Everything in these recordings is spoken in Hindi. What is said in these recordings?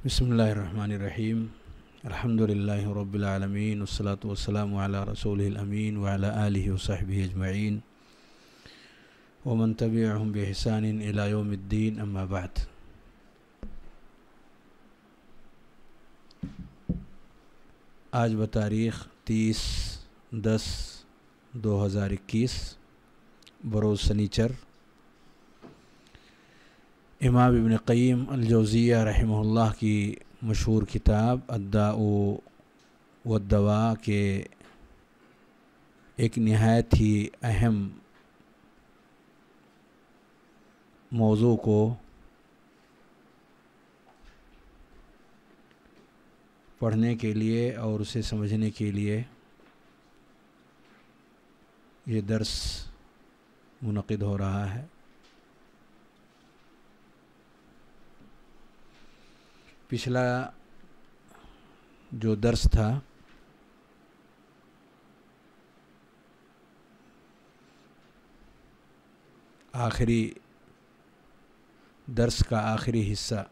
بسم الله الرحمن الرحيم الحمد لله رب العالمين والصلاة والسلام على رسوله الأمين وعلى آله وصحبه أجمعين ومن تبعهم بإحسان إلى يوم الدين أما بعد آج بتاريخ تيس دس دو هزار اكيس بروز सनीचर इमाम इबन क़ीम अलजौज़िया रहमल्ला की मशहूर किताब अद्दा दवा के एक नहायत ही अहम मौजू को पढ़ने के लिए और उसे समझने के लिए ये दर्स मुनद हो रहा है पिछला जो दर्श था आखिरी दर्श का आखिरी हिस्सा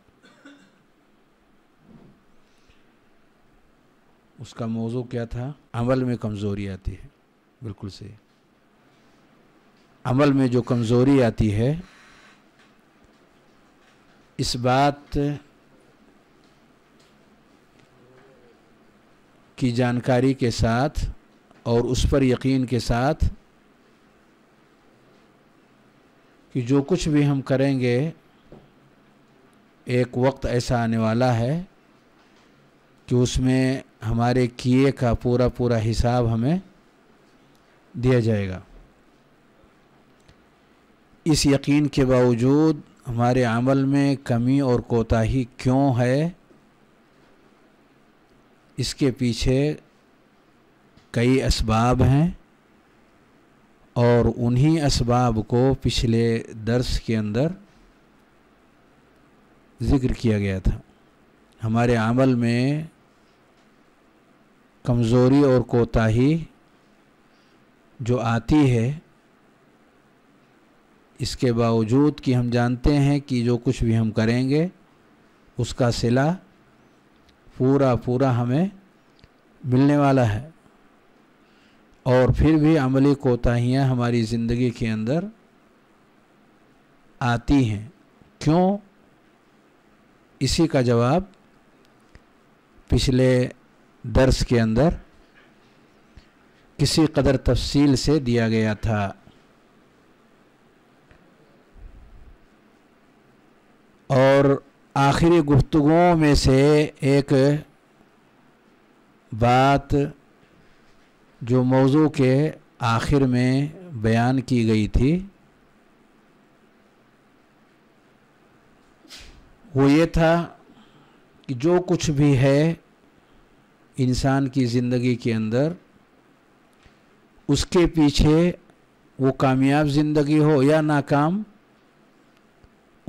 उसका मौजू क्या था अमल में कमज़ोरी आती है बिल्कुल सही अमल में जो कमज़ोरी आती है इस बात की जानकारी के साथ और उस पर यकीन के साथ कि जो कुछ भी हम करेंगे एक वक्त ऐसा आने वाला है कि उसमें हमारे किए का पूरा पूरा हिसाब हमें दिया जाएगा इस यकीन के बावजूद हमारे अमल में कमी और कोताही क्यों है इसके पीछे कई इसबाब हैं और उन्हीं इसबाब को पिछले दर्स के अंदर ज़िक्र किया गया था हमारे अमल में कमज़ोरी और कोताही जो आती है इसके बावजूद कि हम जानते हैं कि जो कुछ भी हम करेंगे उसका सिला पूरा पूरा हमें मिलने वाला है और फिर भी अमली कोताहियाँ हमारी ज़िंदगी के अंदर आती हैं क्यों इसी का जवाब पिछले दर्स के अंदर किसी कदर तफसील से दिया गया था और आखिरी गुफ्तुओं में से एक बात जो मौजू के आखिर में बयान की गई थी वो ये था कि जो कुछ भी है इंसान की ज़िंदगी के अंदर उसके पीछे वो कामयाब ज़िंदगी हो या नाकाम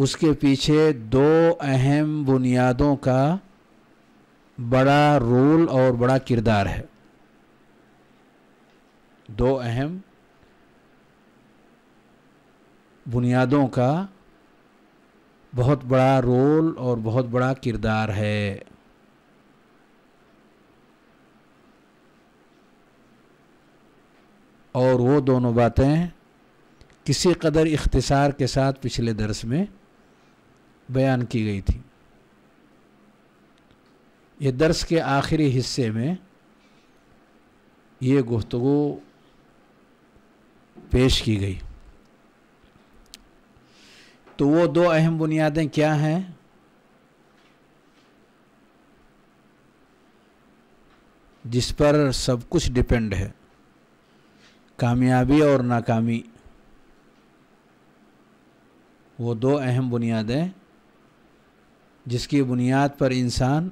उसके पीछे दो अहम बुनियादों का बड़ा रोल और बड़ा किरदार है दो अहम बुनियादों का बहुत बड़ा रोल और बहुत बड़ा किरदार है और वो दोनों बातें किसी कदर इख्तिसार के साथ पिछले दर्स में बयान की गई थी ये दर्स के आखिरी हिस्से में ये गुफ्तु पेश की गई तो वो दो अहम बुनियादें क्या हैं जिस पर सब कुछ डिपेंड है कामयाबी और नाकामी वो दो अहम बुनियादें जिसकी बुनियाद पर इंसान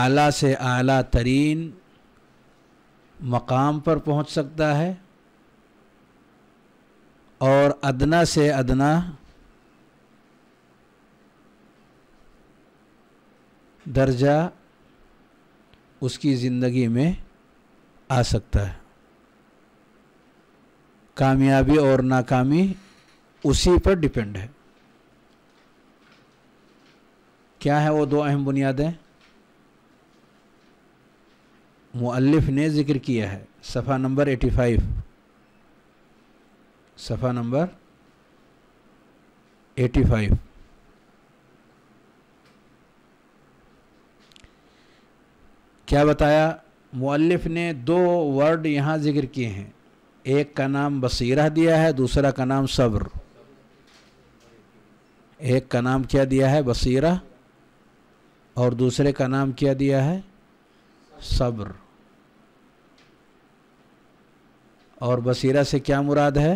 आला से आला तरीन मकाम पर पहुंच सकता है और अदना से अदना दर्जा उसकी ज़िंदगी में आ सकता है कामयाबी और नाकामी उसी पर डिपेंड है क्या है वो दो अहम बुनियादें मुअल्लिफ ने ज़िक्र किया है सफ़ा नंबर 85 सफ़ा नंबर 85 क्या बताया मुअल्लिफ ने दो वर्ड यहाँ ज़िक्र किए हैं एक का नाम बसीरा दिया है दूसरा का नाम सब्र एक का नाम क्या दिया है बसीरा और दूसरे का नाम क्या दिया है सब्र और बसीरा से क्या मुराद है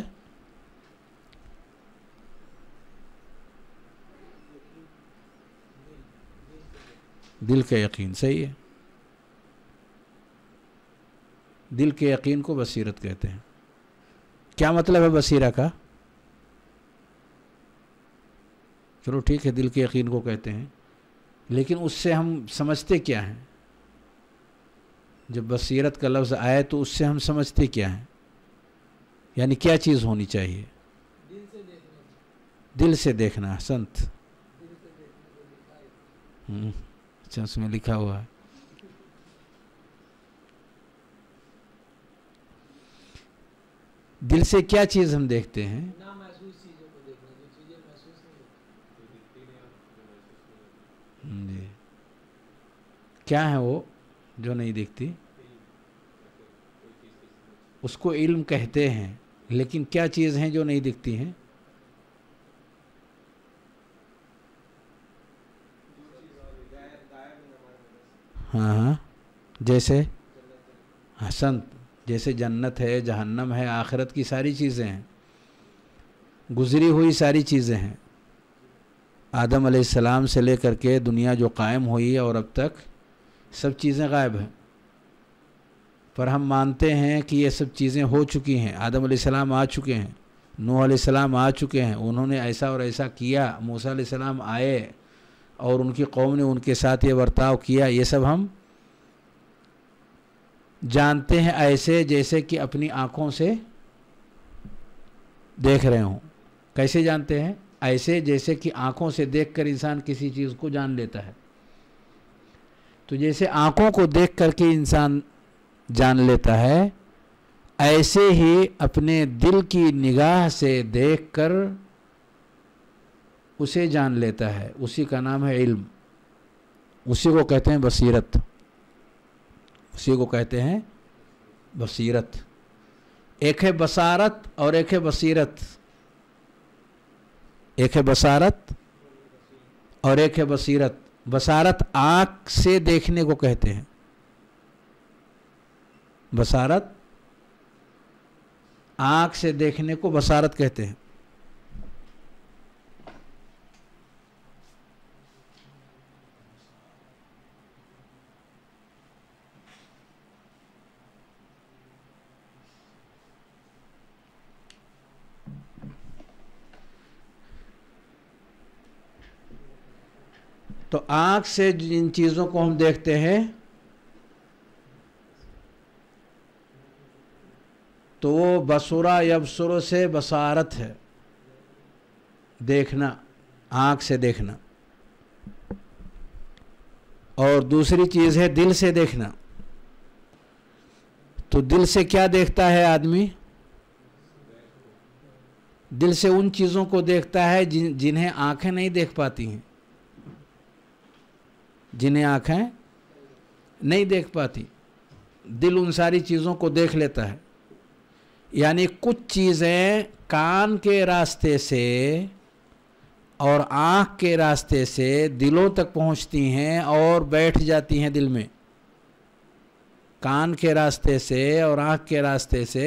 दिल के यकीन सही है दिल के यकीन को बसीरत कहते हैं क्या मतलब है बसीरा का चलो ठीक है दिल के यकीन को कहते हैं लेकिन उससे हम समझते क्या हैं जब बसीरत का लफ्ज़ आए तो उससे हम समझते क्या हैं यानी क्या चीज़ होनी चाहिए दिल से देखना दिल से देखना संत हम्म, अच्छा उसमें लिखा हुआ है दिल से क्या चीज़ हम देखते हैं जी क्या है वो जो नहीं देखती उसको इल्म कहते हैं लेकिन क्या चीज़ हैं जो नहीं दिखती हैं हाँ हाँ जैसे हसंत हाँ, जैसे जन्नत है जहन्नम है आखिरत की सारी चीज़ें हैं गुजरी हुई सारी चीज़ें हैं आदम आसमाम से लेकर के दुनिया जो कायम हुई है और अब तक सब चीज़ें गायब हैं पर हम मानते हैं कि ये सब चीज़ें हो चुकी हैं आदम आसमाम आ चुके हैं नूह सलाम आ चुके हैं उन्होंने ऐसा और ऐसा किया मूसा आसमाम आए और उनकी कौम ने उनके साथ ये बर्ताव किया ये सब हम जानते हैं ऐसे जैसे कि अपनी आँखों से देख रहे हों कैसे जानते हैं ऐसे जैसे कि आंखों से देखकर इंसान किसी चीज़ को जान लेता है तो जैसे आंखों को देख करके इंसान जान लेता है ऐसे ही अपने दिल की निगाह से देखकर उसे जान लेता है उसी का नाम है इल्म उसी को कहते हैं बसीरत उसी को कहते हैं बसीरत एक है बसारत और एक है बसीरत एक है बसारत और एक है बसीरत बसारत आँख से देखने को कहते हैं बसारत आँख से देखने को बसारत कहते हैं तो आँख से जिन चीज़ों को हम देखते हैं तो वो बसुरा यबसुर से बसारत है देखना आँख से देखना और दूसरी चीज़ है दिल से देखना तो दिल से क्या देखता है आदमी दिल से उन चीज़ों को देखता है जिन्हें आंखें नहीं देख पाती हैं जिन्हें आँखें नहीं देख पाती दिल उन सारी चीज़ों को देख लेता है यानी कुछ चीज़ें कान के रास्ते से और आँख के रास्ते से दिलों तक पहुँचती हैं और बैठ जाती हैं दिल में कान के रास्ते से और आँख के रास्ते से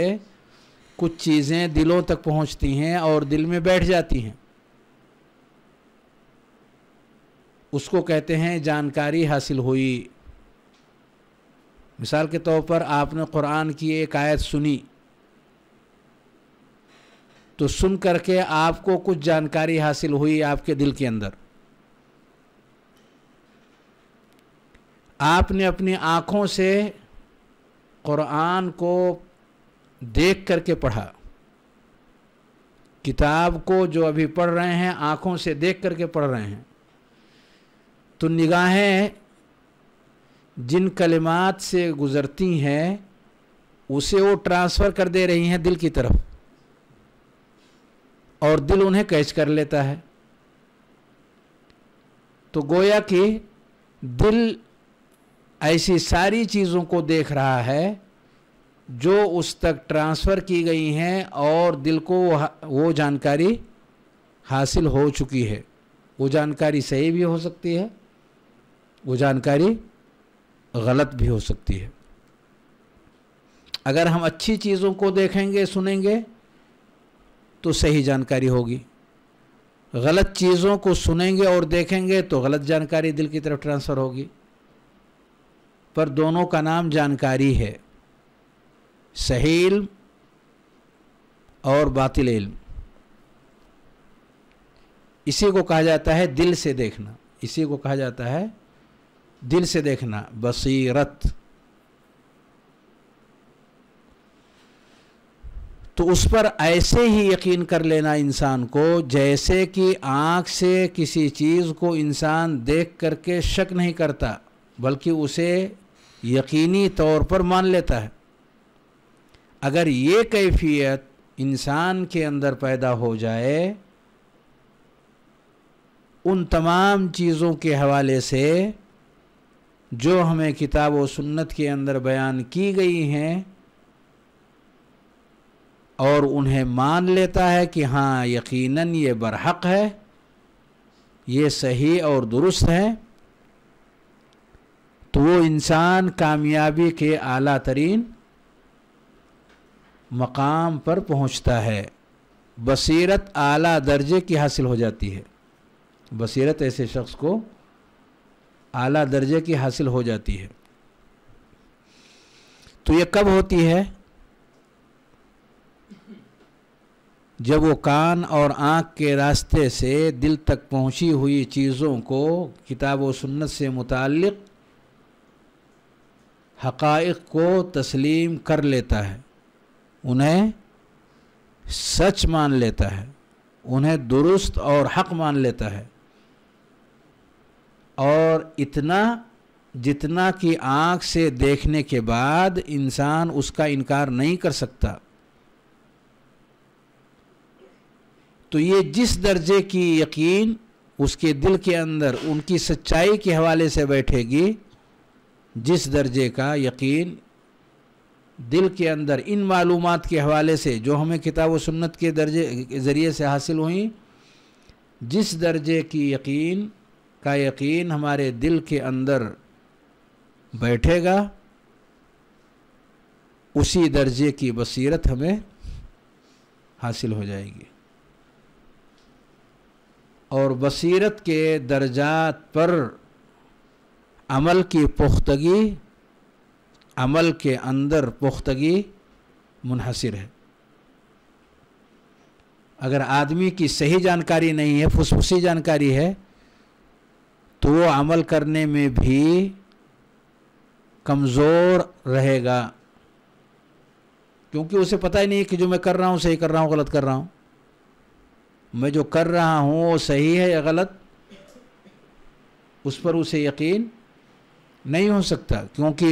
कुछ चीज़ें दिलों तक पहुँचती हैं और दिल में बैठ जाती हैं उसको कहते हैं जानकारी हासिल हुई मिसाल के तौर पर आपने कुरान की एक आयत सुनी तो सुन करके आपको कुछ जानकारी हासिल हुई आपके दिल के अंदर आपने अपनी आँखों से कुरान को देख करके पढ़ा किताब को जो अभी पढ़ रहे हैं आँखों से देख करके पढ़ रहे हैं तो निगाहें जिन कलिमात से गुज़रती हैं उसे वो ट्रांसफ़र कर दे रही हैं दिल की तरफ और दिल उन्हें कैच कर लेता है तो गोया कि दिल ऐसी सारी चीज़ों को देख रहा है जो उस तक ट्रांसफ़र की गई हैं और दिल को वो जानकारी हासिल हो चुकी है वो जानकारी सही भी हो सकती है वो जानकारी गलत भी हो सकती है अगर हम अच्छी चीज़ों को देखेंगे सुनेंगे तो सही जानकारी होगी गलत चीज़ों को सुनेंगे और देखेंगे तो गलत जानकारी दिल की तरफ ट्रांसफ़र होगी पर दोनों का नाम जानकारी है सही इल्म और बातिल इल्म इसी को कहा जाता है दिल से देखना इसी को कहा जाता है दिल से देखना बसीरत तो उस पर ऐसे ही यकीन कर लेना इंसान को जैसे कि आँख से किसी चीज़ को इंसान देख करके शक नहीं करता बल्कि उसे यकीनी तौर पर मान लेता है अगर ये कैफियत इंसान के अंदर पैदा हो जाए उन तमाम चीज़ों के हवाले से जो हमें किताब व सुन्नत के अंदर बयान की गई हैं और उन्हें मान लेता है कि हाँ यकीनन ये बरहक है ये सही और दुरुस्त है तो वो इंसान कामयाबी के आला तरीन मकाम पर पहुंचता है बसीरत आला दर्जे की हासिल हो जाती है बसीरत ऐसे शख्स को आला दर्जे की हासिल हो जाती है तो ये कब होती है जब वो कान और आँख के रास्ते से दिल तक पहुंची हुई चीज़ों को किताब व सुन्नत से मुतक़ हक़ाइक को तस्लीम कर लेता है उन्हें सच मान लेता है उन्हें दुरुस्त और हक मान लेता है और इतना जितना कि आँख से देखने के बाद इंसान उसका इनकार नहीं कर सकता तो ये जिस दर्जे की यकीन उसके दिल के अंदर उनकी सच्चाई के हवाले से बैठेगी जिस दर्जे का यकीन दिल के अंदर इन मालूम के हवाले से जो हमें किताब व सुन्नत के दर्जे ज़रिए से हासिल हुई जिस दर्जे की यकीन का यकीन हमारे दिल के अंदर बैठेगा उसी दर्जे की बसीरत हमें हासिल हो जाएगी और बसीरत के दर्जात पर अमल की पुख्तगी अमल के अंदर पुख्तगी मुनहसर है अगर आदमी की सही जानकारी नहीं है फुसफुसी जानकारी है तो वो अमल करने में भी कमज़ोर रहेगा क्योंकि उसे पता ही नहीं कि जो मैं कर रहा हूँ सही कर रहा हूँ गलत कर रहा हूँ मैं जो कर रहा हूँ वो सही है या गलत उस पर उसे यकीन नहीं हो सकता क्योंकि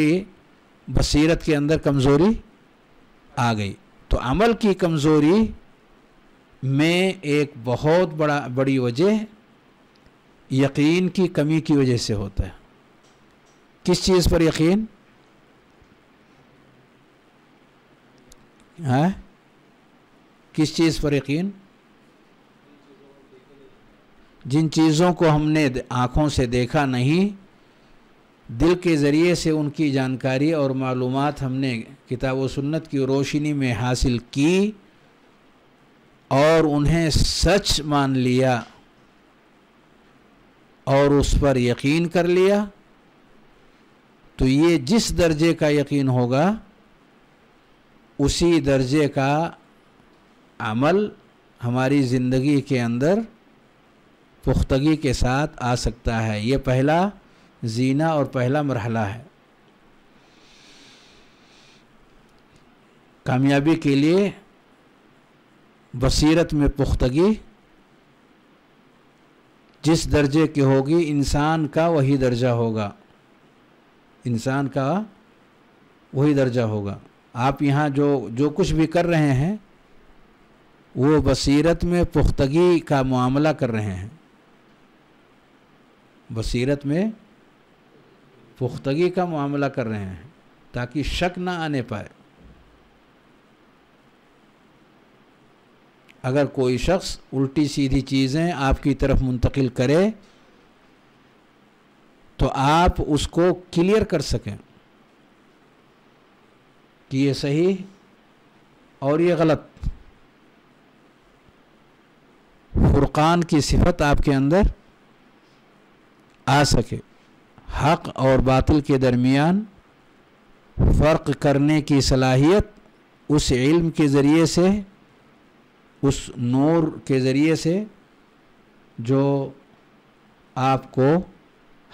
बसीरत के अंदर कमज़ोरी आ गई तो अमल की कमज़ोरी में एक बहुत बड़ा बड़ी वजह यकीन की कमी की वजह से होता है किस चीज़ पर यकीन है किस चीज़ पर यकीन जिन चीज़ों को हमने आँखों से देखा नहीं दिल के ज़रिए से उनकी जानकारी और मालूम हमने किताब व सुन्नत की रोशनी में हासिल की और उन्हें सच मान लिया और उस पर यकीन कर लिया तो ये जिस दर्जे का यकीन होगा उसी दर्जे का अमल हमारी ज़िंदगी के अंदर पुख्तगी के साथ आ सकता है ये पहला जीना और पहला मरहला है कामयाबी के लिए बसीरत में पुख्तगी जिस दर्जे की होगी इंसान का वही दर्जा होगा इंसान का वही दर्जा होगा आप यहाँ जो जो कुछ भी कर रहे हैं वो बसीरत में पुख्तगी का मामला कर रहे हैं बसीरत में पुख्तगी का मामला कर रहे हैं ताकि शक ना आने पाए अगर कोई शख्स उल्टी सीधी चीज़ें आपकी तरफ मुंतकिल करे तो आप उसको क्लियर कर सकें कि ये सही और ये गलत फुरकान की सिफत आपके अंदर आ सके हक और बातिल के दरमियान फ़र्क करने की सलाहियत उस इल्म के ज़रिए से उस नूर के ज़रिए से जो आपको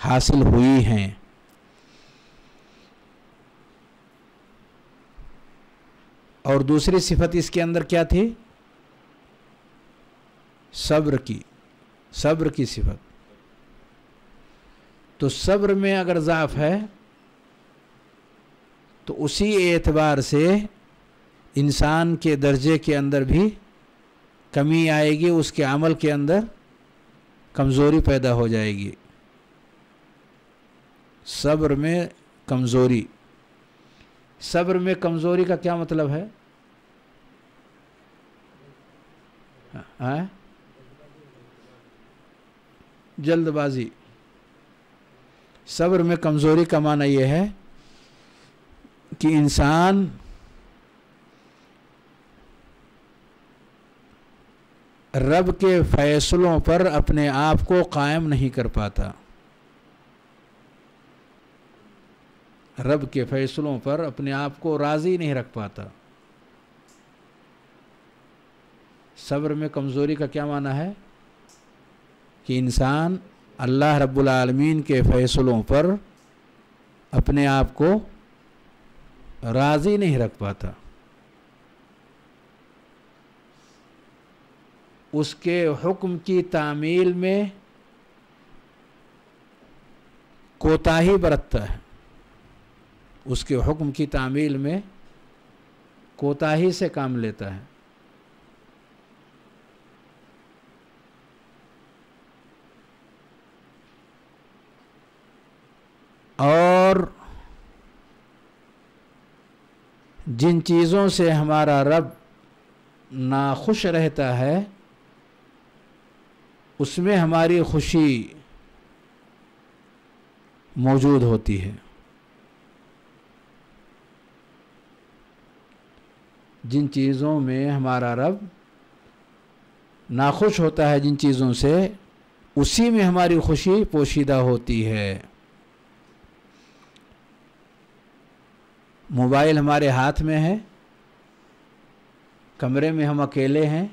हासिल हुई हैं और दूसरी सिफत इसके अंदर क्या थी सब्र की सब्र की सिफत तो सब्र में अगर ज़ाफ़ है तो उसी एतबार से इंसान के दर्जे के अंदर भी कमी आएगी उसके अमल के अंदर कमज़ोरी पैदा हो जाएगी सब्र में कमज़ोरी सब्र में कमज़ोरी का क्या मतलब है हाँ? जल्दबाजी सब्र में कमज़ोरी का माना यह है कि इंसान रब के फ़ैसलों पर अपने आप को कायम नहीं कर पाता रब के फ़ैसलों पर अपने आप को राज़ी नहीं रख पाता सब्र में कमज़ोरी का क्या माना है कि इंसान अल्लाह रब्बुल रबालमीन के फ़ैसलों पर अपने आप को राज़ी नहीं रख पाता उसके हुक्म की तामील में कोताही बरतता है उसके हुक्म की तामील में कोताही से काम लेता है और जिन चीज़ों से हमारा रब नाखुश रहता है उसमें हमारी खुशी मौजूद होती है जिन चीज़ों में हमारा रब नाखुश होता है जिन चीज़ों से उसी में हमारी खुशी पोशीदा होती है मोबाइल हमारे हाथ में है कमरे में हम अकेले हैं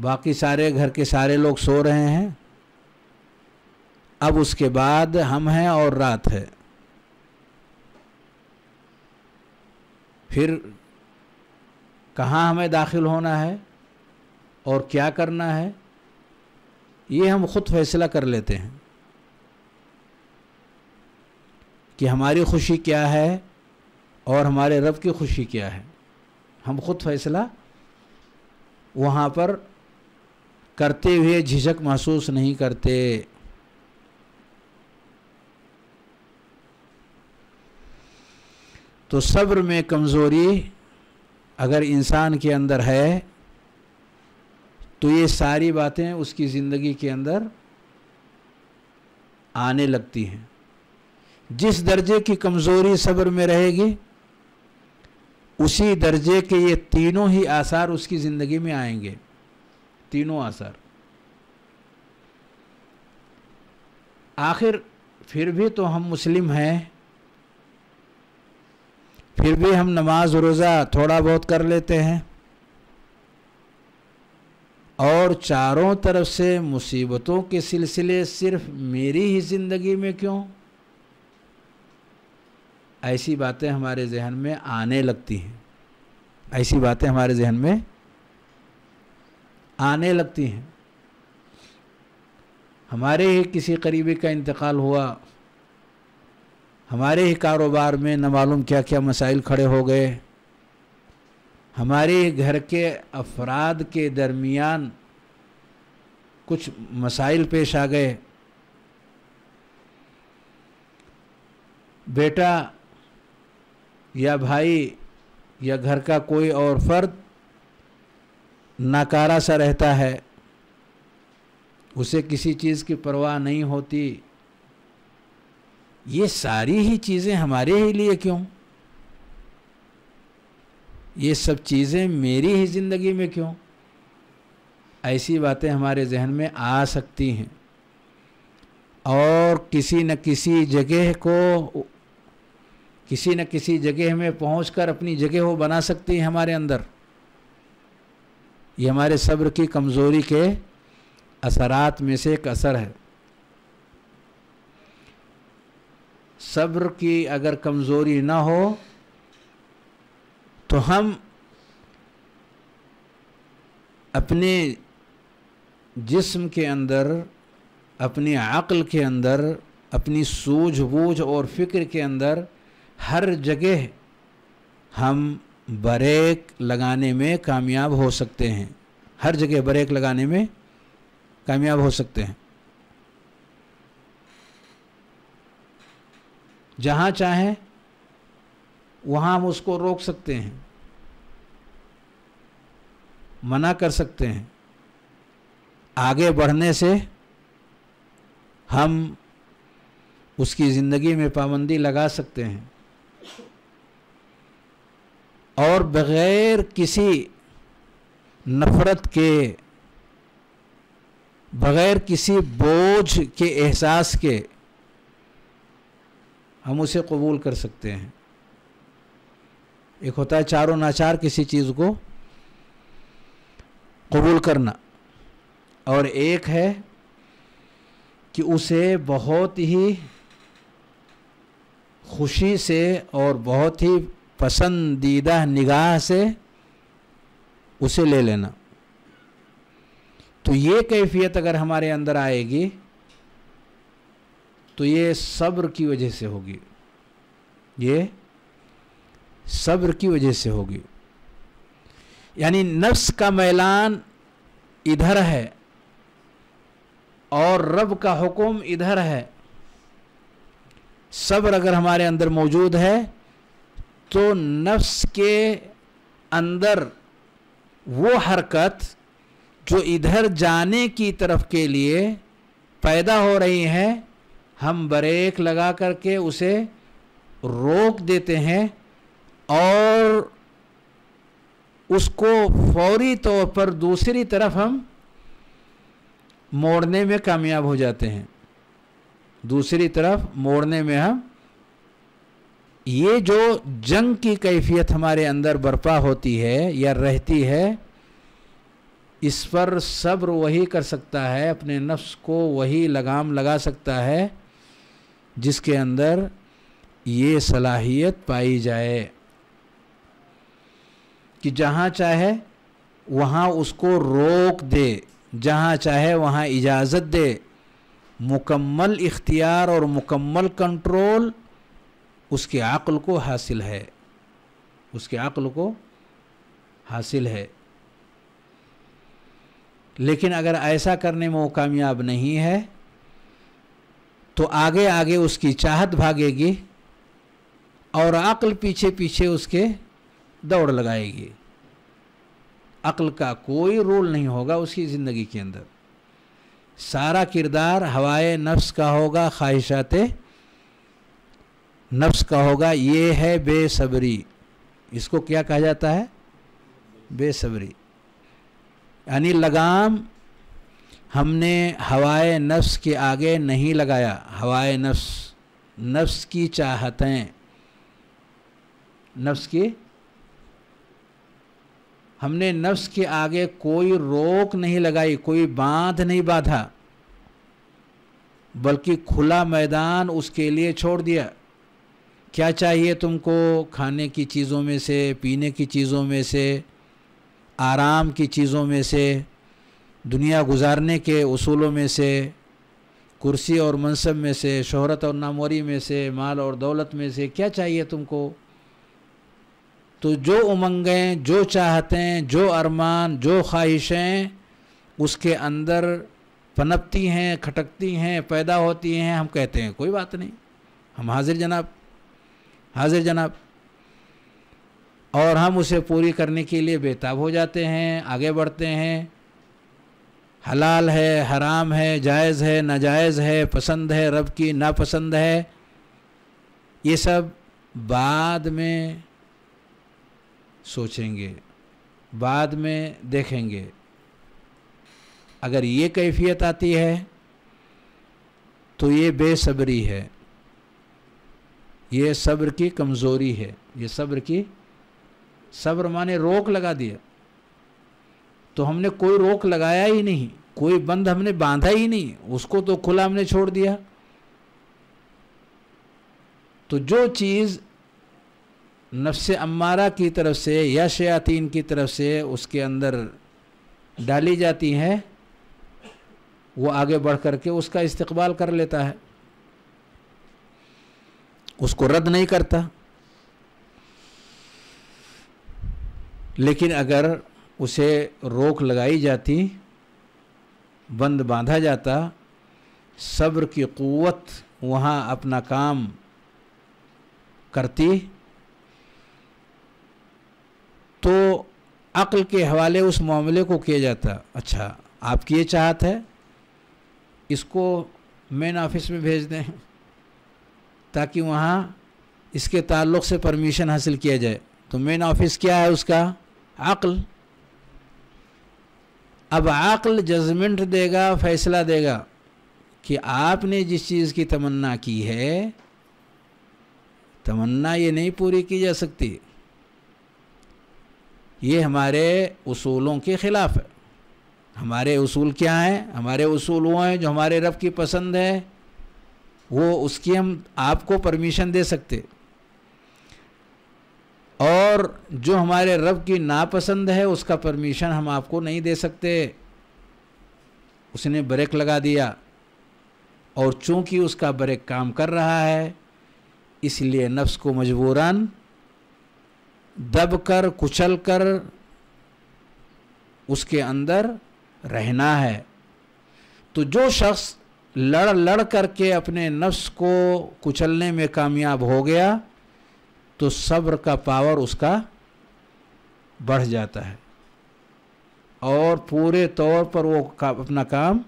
बाकी सारे घर के सारे लोग सो रहे हैं अब उसके बाद हम हैं और रात है फिर कहाँ हमें दाखिल होना है और क्या करना है ये हम खुद फैसला कर लेते हैं कि हमारी खुशी क्या है और हमारे रब की खुशी क्या है हम खुद फैसला वहाँ पर करते हुए झिझक महसूस नहीं करते तो सब्र में कमज़ोरी अगर इंसान के अंदर है तो ये सारी बातें उसकी ज़िंदगी के अंदर आने लगती हैं जिस दर्जे की कमज़ोरी सब्र में रहेगी उसी दर्जे के ये तीनों ही आसार उसकी ज़िंदगी में आएंगे तीनों आसार आखिर फिर भी तो हम मुस्लिम हैं फिर भी हम नमाज रोज़ा थोड़ा बहुत कर लेते हैं और चारों तरफ से मुसीबतों के सिलसिले सिर्फ मेरी ही ज़िंदगी में क्यों ऐसी बातें हमारे जहन में आने लगती हैं ऐसी बातें हमारे जहन में आने लगती हैं हमारे ही किसी करीबी का इंतकाल हुआ हमारे ही कारोबार में न मालूम क्या क्या मसाइल खड़े हो गए हमारे ही घर के अफराद के दरमियान कुछ मसाइल पेश आ गए बेटा या भाई या घर का कोई और फ़र्द नाकारा सा रहता है उसे किसी चीज़ की परवाह नहीं होती ये सारी ही चीज़ें हमारे ही लिए क्यों ये सब चीज़ें मेरी ही ज़िंदगी में क्यों ऐसी बातें हमारे जहन में आ सकती हैं और किसी न किसी जगह को किसी न किसी जगह में पहुंचकर अपनी जगह वो बना सकती है हमारे अंदर ये हमारे सब्र की कमज़ोरी के असरात में से एक असर है सब्र की अगर कमज़ोरी ना हो तो हम अपने जिस्म के अंदर अपने अक़ल के अंदर अपनी सूझबूझ और फ़िक्र के अंदर हर जगह हम ब्रेक लगाने में कामयाब हो सकते हैं हर जगह ब्रेक लगाने में कामयाब हो सकते हैं जहाँ चाहें वहाँ हम उसको रोक सकते हैं मना कर सकते हैं आगे बढ़ने से हम उसकी ज़िंदगी में पाबंदी लगा सकते हैं और बग़ैर किसी नफ़रत के बग़ैर किसी बोझ के एहसास के हम उसे कबूल कर सकते हैं एक होता है चारों नाचार किसी चीज़ को कबूल करना और एक है कि उसे बहुत ही खुशी से और बहुत ही पसंदीदा निगाह से उसे ले लेना तो ये कैफियत अगर हमारे अंदर आएगी तो ये सब्र की वजह से होगी ये सब्र की वजह से होगी यानी नफ्स का मैलान इधर है और रब का हुक्म इधर है सब्र अगर हमारे अंदर मौजूद है तो नफ्स के अंदर वो हरकत जो इधर जाने की तरफ के लिए पैदा हो रही है हम ब्रेक लगा करके उसे रोक देते हैं और उसको फौरी तौर पर दूसरी तरफ हम मोड़ने में कामयाब हो जाते हैं दूसरी तरफ मोड़ने में हम ये जो जंग की कैफियत हमारे अंदर बर्पा होती है या रहती है इस पर सब्र वही कर सकता है अपने नफ्स को वही लगाम लगा सकता है जिसके अंदर ये सलाहियत पाई जाए कि जहाँ चाहे वहाँ उसको रोक दे जहाँ चाहे वहाँ इजाज़त दे मुकम्मल इख्तियार और मुकम्मल कंट्रोल उसके अक्ल को हासिल है उसके अक्ल को हासिल है लेकिन अगर ऐसा करने में वो कामयाब नहीं है तो आगे आगे उसकी चाहत भागेगी और अक्ल पीछे पीछे उसके दौड़ लगाएगी अक्ल का कोई रोल नहीं होगा उसकी ज़िंदगी के अंदर सारा किरदार हवाए नफ्स का होगा ख्वाहिशात नफ्स का होगा ये है बेसब्री इसको क्या कहा जाता है बेसब्री यानी लगाम हमने हवाए नफ्स के आगे नहीं लगाया हवाए नफ्स नफ्स की चाहतें नफ्स की हमने नफ्स के आगे कोई रोक नहीं लगाई कोई बांध नहीं बांधा बल्कि खुला मैदान उसके लिए छोड़ दिया क्या चाहिए तुमको खाने की चीज़ों में से पीने की चीज़ों में से आराम की चीज़ों में से दुनिया गुजारने के असूलों में से कुर्सी और मनसब में से शहरत और नामवरी में से माल और दौलत में से क्या चाहिए तुमको तो जो उमंगें जो चाहते हैं जो अरमान जो ख्वाहिशें उसके अंदर पनपती हैं खटकती हैं पैदा होती हैं हम कहते हैं कोई बात नहीं हम हाजिर जनाब हाजिर जनाब और हम उसे पूरी करने के लिए बेताब हो जाते हैं आगे बढ़ते हैं हलाल है हराम है जायज़ है नाजायज़ है पसंद है रब की नापसंद है ये सब बाद में सोचेंगे बाद में देखेंगे अगर ये कैफियत आती है तो ये बेसब्री है ये सब्र की कमज़ोरी है ये सब्र की सब्र माने रोक लगा दिया तो हमने कोई रोक लगाया ही नहीं कोई बंद हमने बांधा ही नहीं उसको तो खुला हमने छोड़ दिया तो जो चीज़ नफ्स अम्मारा की तरफ से या शयातीन की तरफ से उसके अंदर डाली जाती है वो आगे बढ़ करके उसका इस्तकबाल कर लेता है उसको रद्द नहीं करता लेकिन अगर उसे रोक लगाई जाती बंद बांधा जाता सब्र की क़वत वहाँ अपना काम करती तो अक्ल के हवाले उस मामले को किया जाता अच्छा आपकी ये चाहत है इसको मेन ऑफिस में भेज दें ताकि वहाँ इसके ताल्लुक़ से परमिशन हासिल किया जाए तो मेन ऑफिस क्या है उसका अक्ल अब अक्ल जजमेंट देगा फैसला देगा कि आपने जिस चीज़ की तमन्ना की है तमन्ना ये नहीं पूरी की जा सकती ये हमारे उसूलों के ख़िलाफ़ है हमारे उसूल क्या हैं हमारे उसूल वो हैं जो हमारे रब की पसंद है वो उसकी हम आपको परमिशन दे सकते और जो हमारे रब की नापसंद है उसका परमिशन हम आपको नहीं दे सकते उसने ब्रेक लगा दिया और चूंकि उसका ब्रेक काम कर रहा है इसलिए नफ्स को मजबूरन दब कर कुचल कर उसके अंदर रहना है तो जो शख्स लड़ लड़ करके अपने नफ्स को कुचलने में कामयाब हो गया तो सब्र का पावर उसका बढ़ जाता है और पूरे तौर पर वो का, अपना काम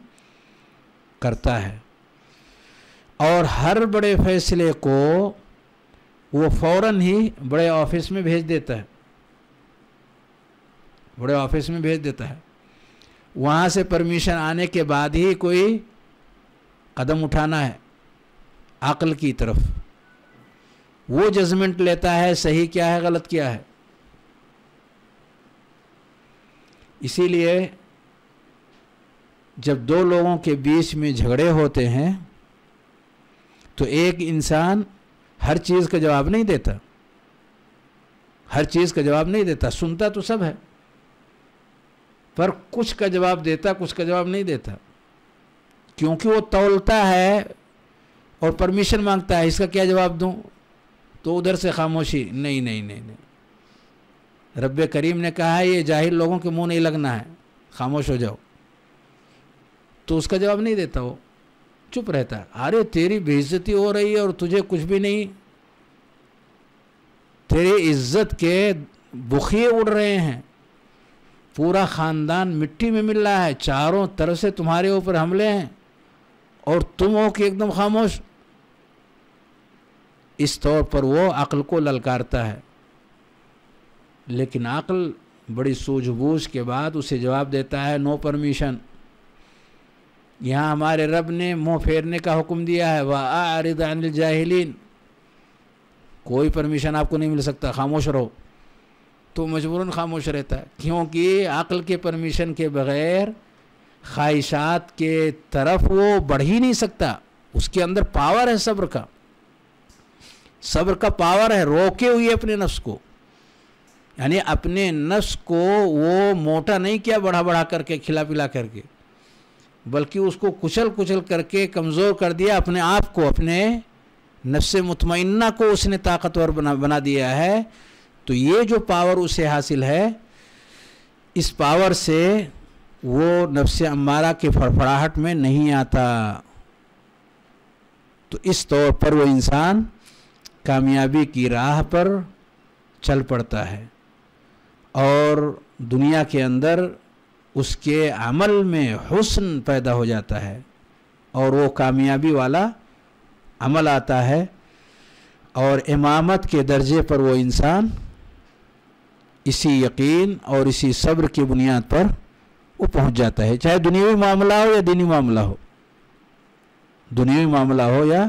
करता है और हर बड़े फैसले को वो फौरन ही बड़े ऑफिस में भेज देता है बड़े ऑफिस में भेज देता है वहाँ से परमिशन आने के बाद ही कोई कदम उठाना है अकल की तरफ वो जजमेंट लेता है सही क्या है गलत क्या है इसीलिए जब दो लोगों के बीच में झगड़े होते हैं तो एक इंसान हर चीज़ का जवाब नहीं देता हर चीज़ का जवाब नहीं देता सुनता तो सब है पर कुछ का जवाब देता कुछ का जवाब नहीं देता क्योंकि वो तौलता है और परमिशन मांगता है इसका क्या जवाब दूँ तो उधर से खामोशी नहीं नहीं नहीं नहीं रब करीम ने कहा है ये जाहिर लोगों के मुंह नहीं लगना है खामोश हो जाओ तो उसका जवाब नहीं देता वो चुप रहता है अरे तेरी बेइज्जती हो रही है और तुझे कुछ भी नहीं तेरी इज्जत के बुखिए उड़ रहे हैं पूरा ख़ानदान मिट्टी में मिल रहा है चारों तरफ से तुम्हारे ऊपर हमले हैं और तुम हो कि एकदम खामोश इस तौर पर वो अक्ल को ललकारता है लेकिन अक्ल बड़ी सूझबूझ के बाद उसे जवाब देता है नो परमिशन यहाँ हमारे रब ने मुंह फेरने का हुक्म दिया है वह आरिद अनिल जाहिलीन कोई परमिशन आपको नहीं मिल सकता खामोश रहो तो मजबूरन खामोश रहता है क्योंकि अक्ल के परमिशन के बग़ैर ख्वाहिशात के तरफ वो बढ़ ही नहीं सकता उसके अंदर पावर है सब्र का सब्र का पावर है रोके हुए अपने नफ्स को यानी अपने नफ्स को वो मोटा नहीं किया बढ़ा बढ़ा करके खिला पिला करके बल्कि उसको कुचल कुचल करके कमज़ोर कर दिया अपने आप को अपने नफ्स मुतमन्ना को उसने ताकतवर बना बना दिया है तो ये जो पावर उसे हासिल है इस पावर से वो नफ्स अम्बारा के फड़फड़ाहट में नहीं आता तो इस तौर पर वो इंसान कामयाबी की राह पर चल पड़ता है और दुनिया के अंदर उसके अमल में हुसन पैदा हो जाता है और वो कामयाबी वाला अमल आता है और इमामत के दर्जे पर वो इंसान इसी यकीन और इसी सब्र की बुनियाद पर वो पहुंच जाता है चाहे दुनियावी मामला हो या दीनी मामला हो दुनियावी मामला हो या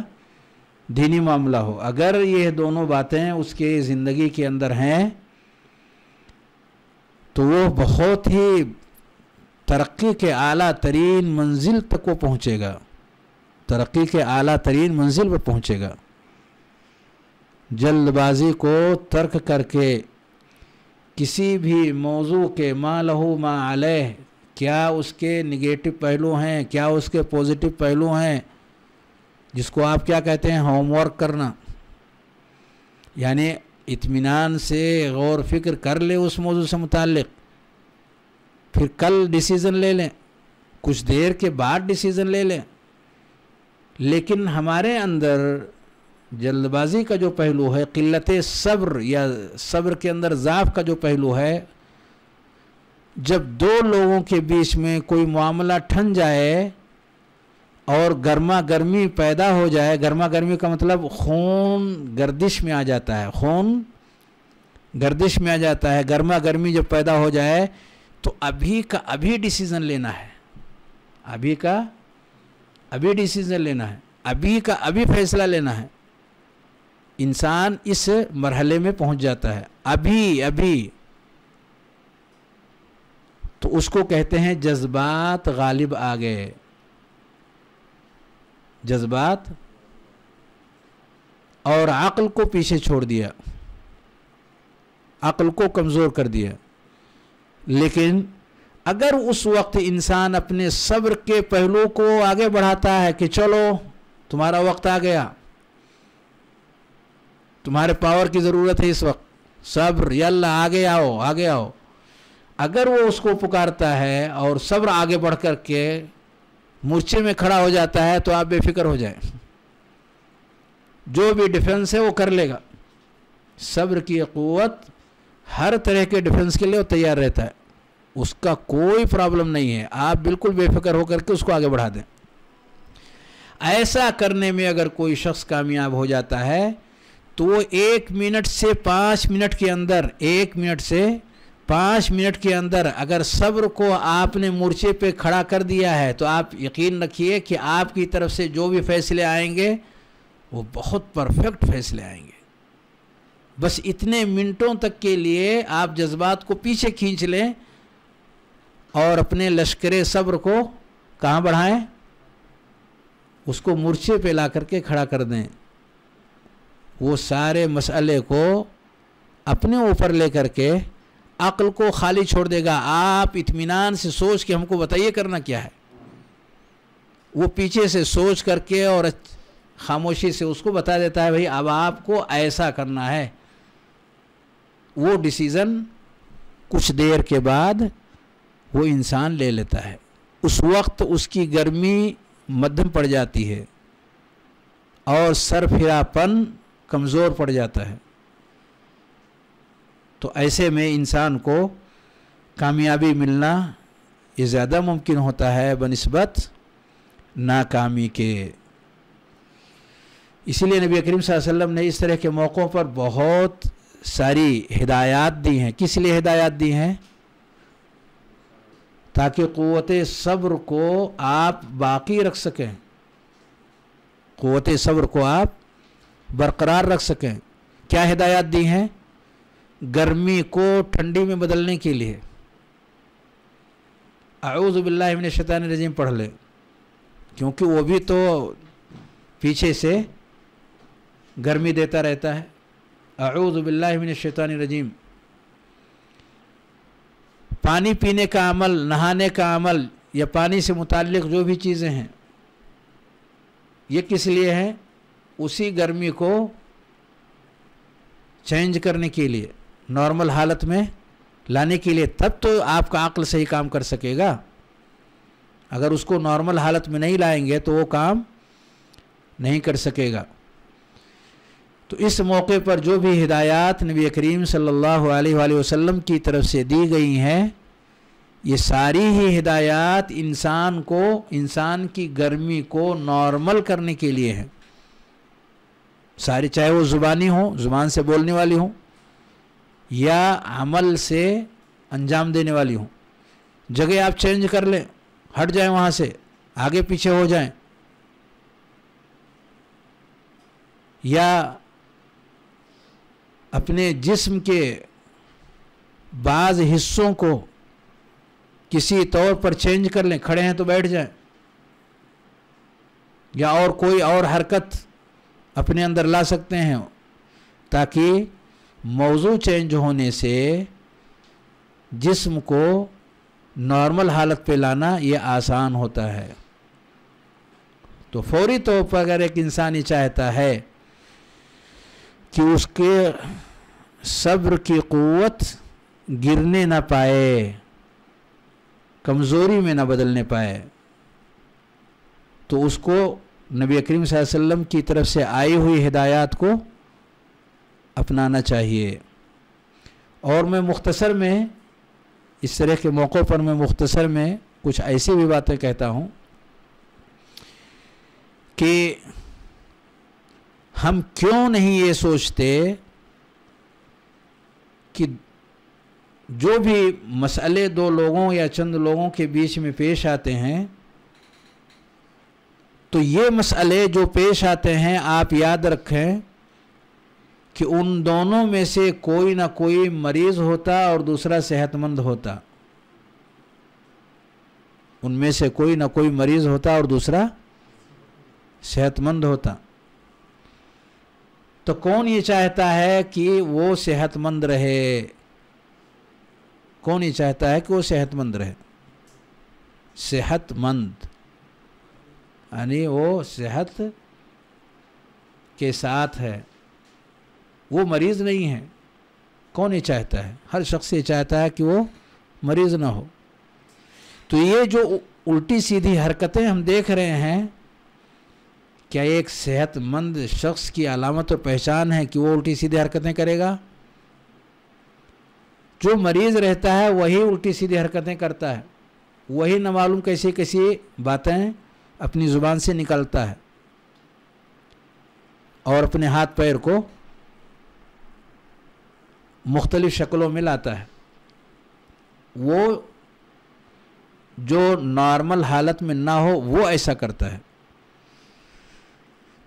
दीनी मामला हो अगर ये दोनों बातें उसके ज़िंदगी के अंदर हैं तो वो बहुत ही तरक्की के आला तरीन मंजिल तक वो पहुँचेगा तरक्की के आला तरीन मंजिल पर पहुँचेगा जल्दबाजी को तर्क करके किसी भी मौजू के माँ लहू माँ आलह क्या उसके निगेटिव पहलू हैं क्या उसके पॉजिटिव पहलू हैं जिसको आप क्या कहते हैं होमवर्क करना यानी इत्मीनान से गौर फिक्र कर ले उस मौजू से मुतल फिर कल डिसीज़न ले लें कुछ देर के बाद डिसीज़न ले लें लेकिन हमारे अंदर जल्दबाजी का जो पहलू है किल्लत सब्र या सब्र के अंदर ज़ाफ़ का जो पहलू है जब दो लोगों के बीच में कोई मामला ठन जाए और गर्मा गर्मी पैदा हो जाए गर्मा गर्मी का मतलब खून गर्दिश में आ जाता है खून गर्दिश में आ जाता है गर्मा गर्मी जब पैदा हो जाए तो अभी का अभी डिसीज़न लेना है अभी का अभी डिसीज़न लेना है अभी का अभी फैसला लेना है इंसान इस मरहले में पहुंच जाता है अभी अभी उसको कहते हैं जज्बात गालिब आ गए जज्बात और अक़ल को पीछे छोड़ दिया अक़ल को कमज़ोर कर दिया लेकिन अगर उस वक्त इंसान अपने सब्र के पहलू को आगे बढ़ाता है कि चलो तुम्हारा वक्त आ गया तुम्हारे पावर की ज़रूरत है इस वक्त सब्र यल्ला आगे आओ आगे आओ अगर वो उसको पुकारता है और सब्र आगे बढ़ कर के मूर्चे में खड़ा हो जाता है तो आप बेफिक्र हो जाए जो भी डिफेंस है वो कर लेगा सब्र की क़वत हर तरह के डिफेंस के लिए वो तैयार रहता है उसका कोई प्रॉब्लम नहीं है आप बिल्कुल बेफिक्र होकर के उसको आगे बढ़ा दें ऐसा करने में अगर कोई शख्स कामयाब हो जाता है तो वो एक मिनट से पाँच मिनट के अंदर एक मिनट से पाँच मिनट के अंदर अगर सब्र को आपने मोर्चे पे खड़ा कर दिया है तो आप यकीन रखिए कि आपकी तरफ से जो भी फैसले आएंगे वो बहुत परफेक्ट फैसले आएंगे बस इतने मिनटों तक के लिए आप जज्बात को पीछे खींच लें और अपने लश्कर सब्र को कहाँ बढ़ाएं उसको मोर्चे पे ला करके खड़ा कर दें वो सारे मसले को अपने ऊपर ले करके अक्ल को खाली छोड़ देगा आप इतमान से सोच के हमको बताइए करना क्या है वो पीछे से सोच करके और खामोशी से उसको बता देता है भाई अब आपको ऐसा करना है वो डिसीज़न कुछ देर के बाद वो इंसान ले लेता है उस वक्त उसकी गर्मी मध्यम पड़ जाती है और सरफिरापन कमज़ोर पड़ जाता है तो ऐसे में इंसान को कामयाबी मिलना ये ज़्यादा मुमकिन होता है बनस्बत नाकामी के इसीलिए नबी करीम वसल्लम ने इस तरह के मौक़ों पर बहुत सारी हिदायत दी हैं किस लिए हिदायत दी हैं ताकि क़वत सब्र को आप बाकी रख सकें क़वत सब्र को आप बरकरार रख सकें क्या हिदायत दी हैं गर्मी को ठंडी में बदलने के लिए आऊज़बिल्लामिन शैतान रजीम पढ़ लें क्योंकि वो भी तो पीछे से गर्मी देता रहता है आऊज़बिल्लामिन शैतान रजीम पानी पीने का अमल नहाने का अमल या पानी से मुतक़ जो भी चीज़ें हैं ये किस लिए हैं उसी गर्मी को चेंज करने के लिए नॉर्मल हालत में लाने के लिए तब तो आपका अक्ल सही काम कर सकेगा अगर उसको नॉर्मल हालत में नहीं लाएंगे तो वो काम नहीं कर सकेगा तो इस मौके पर जो भी हिदायत नबी करीम सल्लल्लाहु अलैहि वसल्लम की तरफ से दी गई हैं ये सारी ही हिदायत इंसान को इंसान की गर्मी को नॉर्मल करने के लिए है सारी चाहे वो ज़ुबानी हो ज़ुबान से बोलने वाली हों या अमल से अंजाम देने वाली हूँ जगह आप चेंज कर लें हट जाए वहाँ से आगे पीछे हो जाए या अपने जिस्म के बाज हिस्सों को किसी तौर पर चेंज कर लें खड़े हैं तो बैठ जाएं या और कोई और हरकत अपने अंदर ला सकते हैं ताकि मौजू चेंज होने से जिस्म को नॉर्मल हालत पे लाना ये आसान होता है तो फौरी तौर पर अगर एक इंसान ये चाहता है कि उसके सब्र की क़वत गिरने ना पाए कमज़ोरी में ना बदलने पाए तो उसको नबी करीम वसल्लम की तरफ से आई हुई हिदायत को अपनाना चाहिए और मैं मुख्तसर में इस तरह के मौक़ों पर मैं मुख्तसर में कुछ ऐसी भी बातें कहता हूँ कि हम क्यों नहीं ये सोचते कि जो भी मसले दो लोगों या चंद लोगों के बीच में पेश आते हैं तो ये मसले जो पेश आते हैं आप याद रखें कि उन दोनों में से कोई ना कोई मरीज होता और दूसरा सेहतमंद होता उनमें से कोई ना कोई मरीज होता और दूसरा सेहतमंद होता तो कौन ये चाहता है कि वो सेहतमंद रहे कौन ये चाहता है कि वो सेहतमंद रहे सेहतमंद यानी वो सेहत के साथ है वो मरीज़ नहीं है कौन ये चाहता है हर शख्स ये चाहता है कि वो मरीज़ ना हो तो ये जो उल्टी सीधी हरकतें हम देख रहे हैं क्या एक सेहतमंद शख्स की अलामत और पहचान है कि वो उल्टी सीधी हरकतें करेगा जो मरीज़ रहता है वही उल्टी सीधी हरकतें करता है वही मालूम कैसी कैसी बातें अपनी ज़ुबान से निकलता है और अपने हाथ पैर को मुख्तलिफ़ शक्लों में लाता है वो जो नॉर्मल हालत में ना हो वो ऐसा करता है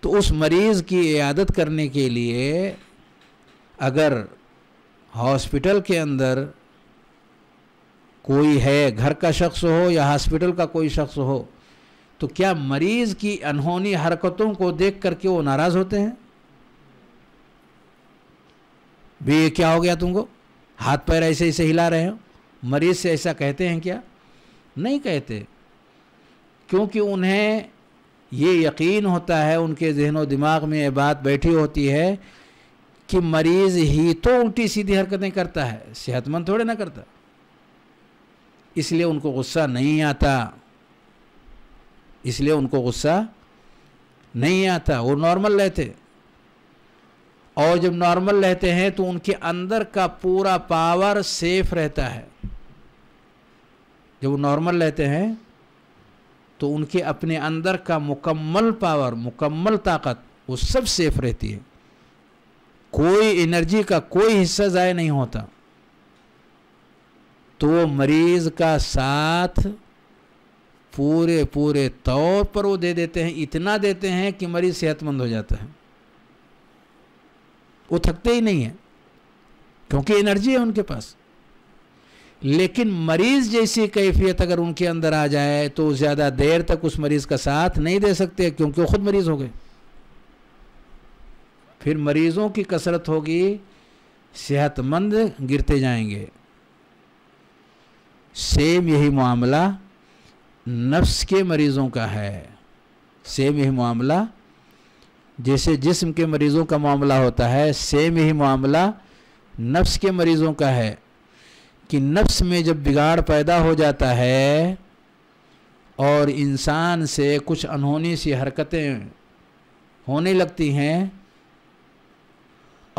तो उस मरीज़ की इयादत करने के लिए अगर हॉस्पिटल के अंदर कोई है घर का शख्स हो या हॉस्पिटल का कोई शख्स हो तो क्या मरीज़ की अनहोनी हरकतों को देख करके वो नाराज़ होते हैं भी ये क्या हो गया तुमको हाथ पैर ऐसे ऐसे हिला रहे हो मरीज से ऐसा कहते हैं क्या नहीं कहते क्योंकि उन्हें ये यकीन होता है उनके जहनो दिमाग में ये बात बैठी होती है कि मरीज़ ही तो उल्टी सीधी हरकतें करता है सेहतमंद थोड़े ना करता इसलिए उनको गुस्सा नहीं आता इसलिए उनको गुस्सा नहीं आता वो नॉर्मल रहते और जब नॉर्मल रहते हैं तो उनके अंदर का पूरा पावर सेफ रहता है जब वो नॉर्मल रहते हैं तो उनके अपने अंदर का मुकम्मल पावर मुकम्मल ताकत वो सब सेफ रहती है कोई एनर्जी का कोई हिस्सा ज़ाय नहीं होता तो वो मरीज़ का साथ पूरे पूरे तौर पर वो दे देते हैं इतना देते हैं कि मरीज़ सेहतमंद हो जाता है वो थकते ही नहीं है क्योंकि एनर्जी है उनके पास लेकिन मरीज जैसी कैफियत अगर उनके अंदर आ जाए तो ज़्यादा देर तक उस मरीज़ का साथ नहीं दे सकते क्योंकि वो खुद मरीज़ हो गए फिर मरीज़ों की कसरत होगी सेहतमंद गिरते जाएंगे सेम यही मामला नफ्स के मरीज़ों का है सेम यही मामला जैसे जिस्म के मरीज़ों का मामला होता है सेम ही मामला नफ्स के मरीज़ों का है कि नफ्स में जब बिगाड़ पैदा हो जाता है और इंसान से कुछ अनहोनी सी हरकतें होने लगती हैं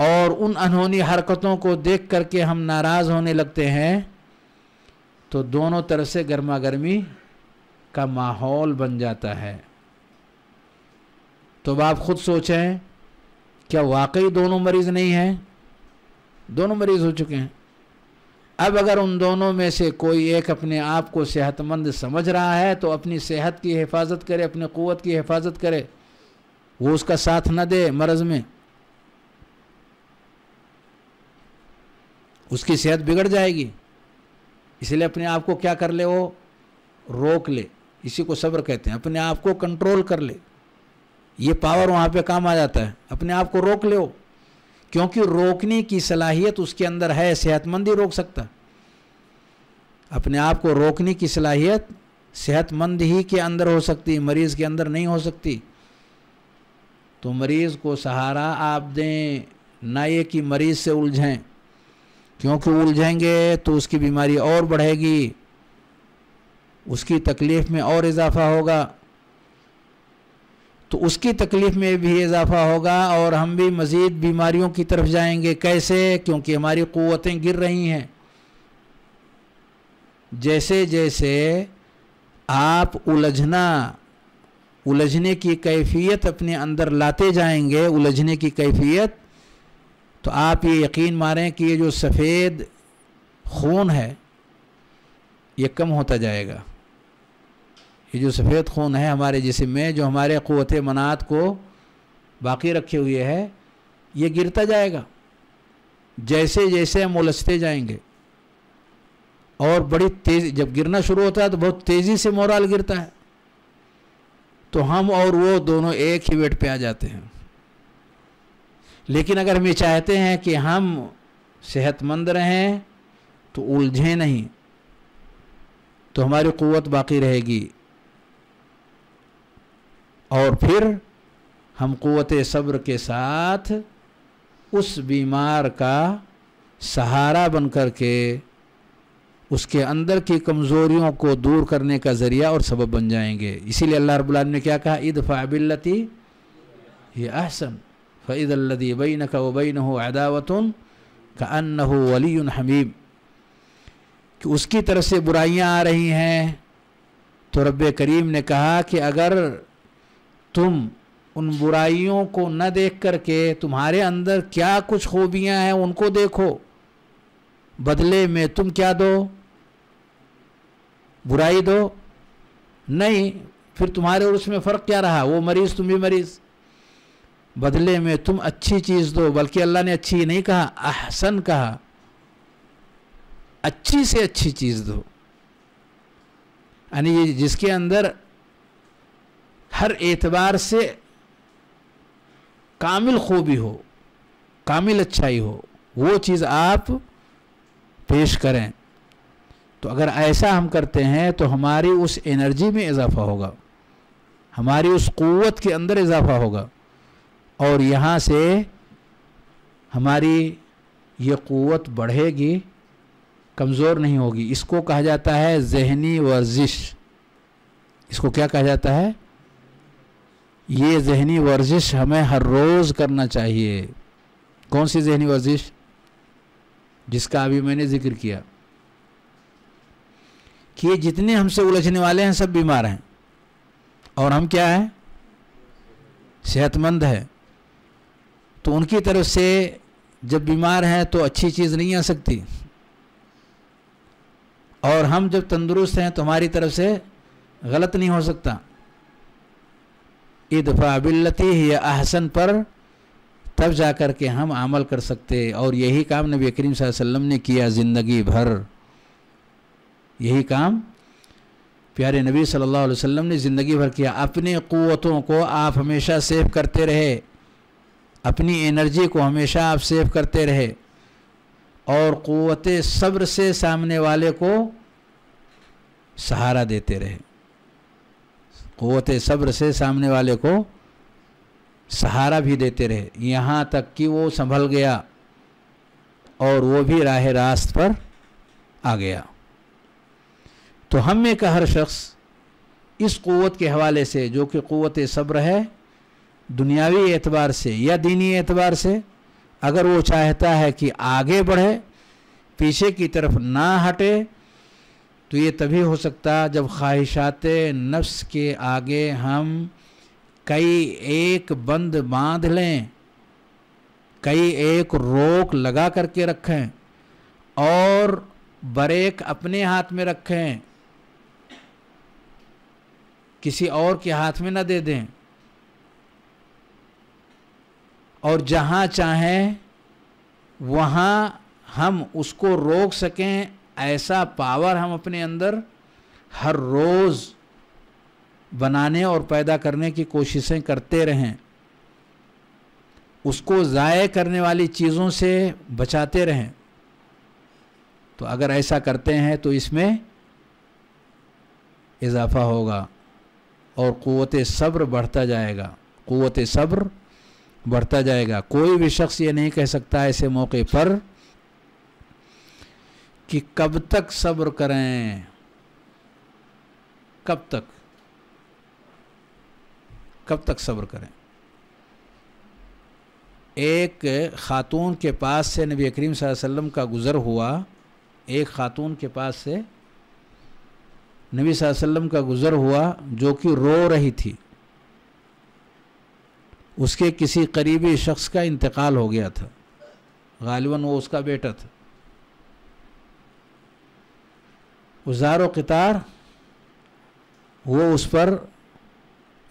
और उन अनहोनी हरकतों को देख करके हम नाराज़ होने लगते हैं तो दोनों तरफ से गर्मा गर्मी का माहौल बन जाता है तो आप खुद सोचें क्या वाकई दोनों मरीज़ नहीं हैं दोनों मरीज़ हो चुके हैं अब अगर उन दोनों में से कोई एक अपने आप को सेहतमंद समझ रहा है तो अपनी सेहत की हिफाजत करे अपने क़वत की हिफाजत करे वो उसका साथ न दे मरज़ में उसकी सेहत बिगड़ जाएगी इसलिए अपने आप को क्या कर ले वो रोक ले इसी को सब्र कहते हैं अपने आप को कंट्रोल कर ले ये पावर वहाँ पे काम आ जाता है अपने आप को रोक लो क्योंकि रोकने की सलाहियत उसके अंदर है सेहतमंद ही रोक सकता अपने आप को रोकने की सलाहियत सेहतमंद ही के अंदर हो सकती मरीज़ के अंदर नहीं हो सकती तो मरीज़ को सहारा आप दें ना ये कि मरीज़ से उलझें क्योंकि उलझेंगे तो उसकी बीमारी और बढ़ेगी उसकी तकलीफ़ में और इजाफा होगा तो उसकी तकलीफ़ में भी इजाफा होगा और हम भी मज़ीद बीमारियों की तरफ जाएंगे कैसे क्योंकि हमारी क़वतें गिर रही हैं जैसे जैसे आप उलझना उलझने की कैफियत अपने अंदर लाते जाएंगे उलझने की कैफियत तो आप ये यकीन मारें कि ये जो सफ़ेद खून है ये कम होता जाएगा ये जो सफ़ेद खून है हमारे जिसम में जो हमारे क़वत मनात को बाकी रखे हुए है ये गिरता जाएगा जैसे जैसे हम उलझते जाएंगे और बड़ी तेज़ जब गिरना शुरू होता है तो बहुत तेज़ी से मोराल गिरता है तो हम और वो दोनों एक ही वेट पे आ जाते हैं लेकिन अगर हम ये चाहते हैं कि हम सेहतमंद रहें तो उलझें नहीं तो हमारी क़वत बाकी रहेगी और फिर हम क़वत सब्र के साथ उस बीमार का सहारा बन कर के उसके अंदर की कमज़ोरियों को दूर करने का ज़रिया और सबब बन जाएंगे इसीलिए अल्लाह रब्बुल ने क्या कहा ईद फ़ाबिल्लती ये अहसन फ़ैद अल्लदी बैन का वबैन हो अदावतन का अन्न हो वली हमीब कि उसकी तरफ से बुराइयाँ आ रही हैं तो रब करीम ने कहा कि अगर तुम उन बुराइयों को न देख करके तुम्हारे अंदर क्या कुछ खूबियां हैं उनको देखो बदले में तुम क्या दो बुराई दो नहीं फिर तुम्हारे और उसमें फ़र्क क्या रहा वो मरीज़ तुम भी मरीज़ बदले में तुम अच्छी चीज़ दो बल्कि अल्लाह ने अच्छी नहीं कहा अहसन कहा अच्छी से अच्छी चीज़ दो यानी जिसके अंदर हर एतबार से कामिल खूबी हो कामिल अच्छाई हो वो चीज़ आप पेश करें तो अगर ऐसा हम करते हैं तो हमारी उस एनर्जी में इजाफा होगा हमारी उस क़वत के अंदर इजाफा होगा और यहाँ से हमारी ये क़वत बढ़ेगी कमज़ोर नहीं होगी इसको कहा जाता है जहनी वर्जिश इसको क्या कहा जाता है ये जहनी वर्जिश हमें हर रोज़ करना चाहिए कौन सी जहनी वर्जिश जिसका अभी मैंने जिक्र किया कि ये जितने हमसे उलझने वाले हैं सब बीमार हैं और हम क्या हैं सेहतमंद हैं तो उनकी तरफ से जब बीमार हैं तो अच्छी चीज़ नहीं आ सकती और हम जब तंदुरुस्त हैं तो हमारी तरफ से गलत नहीं हो सकता इदफा बिल्लती ही अहसन पर तब जा कर के हम अमल कर सकते और यही काम नबी करीम वसल्लम ने किया ज़िंदगी भर यही काम प्यारे नबी सल्लल्लाहु अलैहि वसल्लम ने ज़िंदगी भर किया अपने क़वतों को आप हमेशा सेव करते रहे अपनी एनर्जी को हमेशा आप सेव करते रहे और क़वत सब्र से सामने वाले को सहारा देते रहे होते सब्र से सामने वाले को सहारा भी देते रहे यहाँ तक कि वो संभल गया और वो भी राह रास्त पर आ गया तो हम में का हर शख्स इस क़वत के हवाले से जो कि क़वत सब्र है दुनियावी एतबार से या दीनी एतबार से अगर वो चाहता है कि आगे बढ़े पीछे की तरफ ना हटे तो ये तभी हो सकता जब ख्वाहिशात नफ्स के आगे हम कई एक बंद बांध लें कई एक रोक लगा करके रखें और बरेक अपने हाथ में रखें किसी और के हाथ में ना दे दें और जहाँ चाहें वहाँ हम उसको रोक सकें ऐसा पावर हम अपने अंदर हर रोज़ बनाने और पैदा करने की कोशिशें करते रहें उसको ज़ाय करने वाली चीज़ों से बचाते रहें तो अगर ऐसा करते हैं तो इसमें इजाफा होगा और क़वत सब्र बढ़ता जाएगा क़वत सब्र बढ़ता जाएगा कोई भी शख्स ये नहीं कह सकता ऐसे मौके पर कि कब तक सब्र करें कब तक कब तक सब्र करें एक खातून के पास से नबी करीम वसल्लम का गुज़र हुआ एक खातून के पास से नबी वसल्लम का गुज़र हुआ जो कि रो रही थी उसके किसी करीबी शख्स का इंतकाल हो गया था गालिबा वो उसका बेटा था उजार क़तार वो उस पर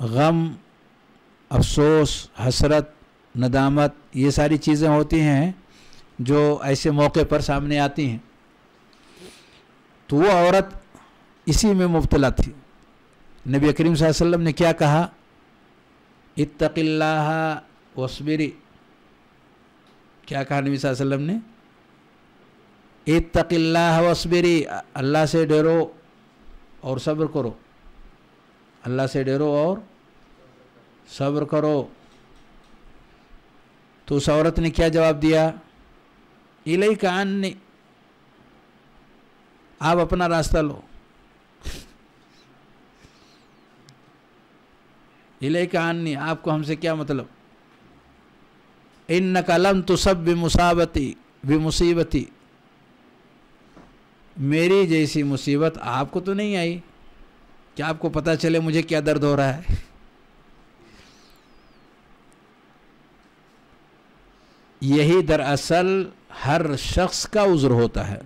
गम अफसोस हसरत नदामत ये सारी चीज़ें होती हैं जो ऐसे मौके पर सामने आती हैं तो वो औरत इसी में मुबतला थी नबी करीम वसल्लम ने क्या कहा इतकिल्ला वसबिरी क्या कहा नबी वसल्लम ने इत तकिल्लाह अल्लाह से डरो और सब्र करो अल्लाह से डरो और सब्र करो तो उस औरत ने क्या जवाब दिया इलाई का अन्य आप अपना रास्ता लो इलाई का अन्य आपको हमसे क्या मतलब इन नकलम तो सब भी मुसीबती मेरी जैसी मुसीबत आपको तो नहीं आई क्या आपको पता चले मुझे क्या दर्द हो रहा है यही दरअसल हर शख्स का उज़्र होता है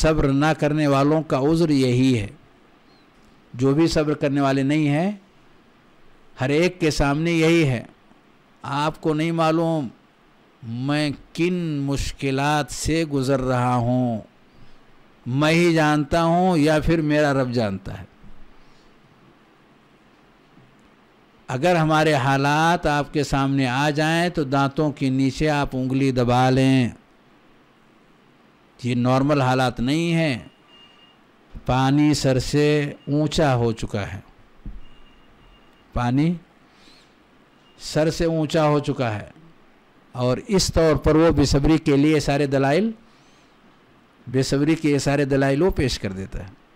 सब्र ना करने वालों का उज़्र यही है जो भी सब्र करने वाले नहीं हैं हर एक के सामने यही है आपको नहीं मालूम मैं किन मुश्किलात से गुज़र रहा हूँ मैं ही जानता हूं या फिर मेरा रब जानता है अगर हमारे हालात आपके सामने आ जाएं तो दांतों के नीचे आप उंगली दबा लें ये नॉर्मल हालात नहीं है पानी सर से ऊंचा हो चुका है पानी सर से ऊंचा हो चुका है और इस तौर पर वो बेसब्री के लिए सारे दलाइल बेसब्री के ये सारे दलाइलों पेश कर देता है